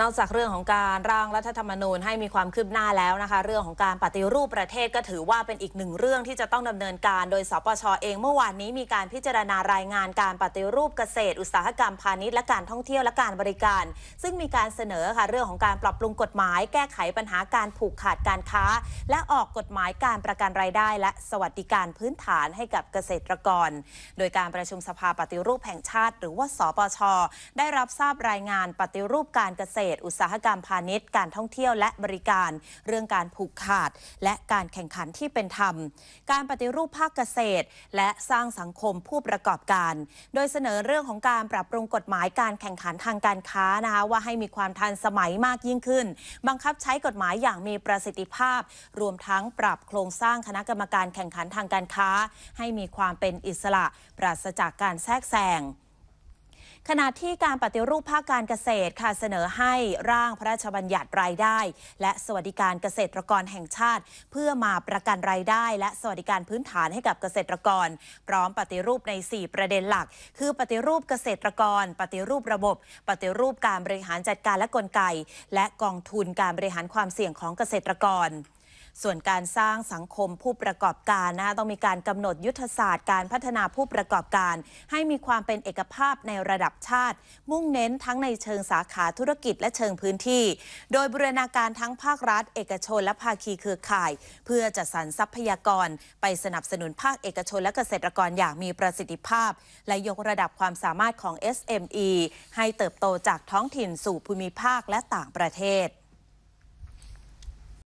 นอกจากเรื่องของการร่างรัฐธรรมนูญให้มีความคืบหน้าแล้วนะคะ เรื่องของการปฏิรูปประเทศก็ถือว่าเป็นอีกหนึ่งเรื่องที่จะต้องดำเนินการโดยสปชอเองเมื่อวานนี้มีการพิจารณารายงานการปฏิรูปเกษตรอุตสาหกรรมพาณิชย์ และการท่องเที่ยวและการบริการ ซึ่งมีการเสนอค่ะเรื่องของการปรับปรุงกฎหมาย แก้ไขปัญหาการผูกขาดการค้า และออกกฎหมายการประกันรายได้ และสวัสดิการพื้นฐานให้กับเกษตรกรโดยการประชุมสภาปฏิรูปแห่งชาติ หรือว่าสปชได้รับทราบรายงานปฏิรูปการเกษตรตรอุตสาหกรรมพาณิชย์ การท่องเที่ยวและบริการ เรื่องการผูกขาด และการแข่งขันที่เป็นธรรม การปฏิรูปภาคเกษตร และสร้างสังคมผู้ประกอบการ โดยเสนอเรื่องของการปรับปรุงกฎหมายการแข่งขันทางการค้านะคะว่าให้มีความทันสมัยมากยิ่งขึ้น บังคับใช้กฎหมายอย่างมีประสิทธิภาพรวมทั้งปรับโครงสร้างคณะกรรมการแข่งขันทางการค้า ให้มีความเป็นอิสระ ปราศจากการแทรกแซงขณะที่การปฏิรูปภาคการเกษตรค่ะเสนอให้ร่างพระราชบัญญัติรายได้ และสวัสดิการเกษตรกรแห่งชาติ เพื่อมาประกันรายได้ และสวัสดิการพื้นฐานให้กับเกษตรกรพร้อมปฏิรูปใน 4 ประเด็นหลัก คือปฏิรูปเกษตรกร ปฏิรูประบบ ปฏิรูปการบริหารจัดการและกลไกและกองทุนการบริหารความเสี่ยงของเกษตรกรส่วนการสร้างสังคมผู้ประกอบการนะคะต้องมีการกำหนดยุทธศาสตร์การพัฒนาผู้ประกอบการ ให้มีความเป็นเอกภาพในระดับชาติ มุ่งเน้นทั้งในเชิงสาขาธุรกิจและเชิงพื้นที่ โดยบรณาการทั้งภาครัฐ เอกชนและภาคีเครือข่าย เพื่อจัดสรรทรัพยากรไปสนับสนุนภาคเอกชนและเกษตรกรอย่างมีประสิทธิภาพ และยกระดับความสามารถของ SME ให้เติบโตจากท้องถิ่นสู่ภูมิภาคและต่างประเทศ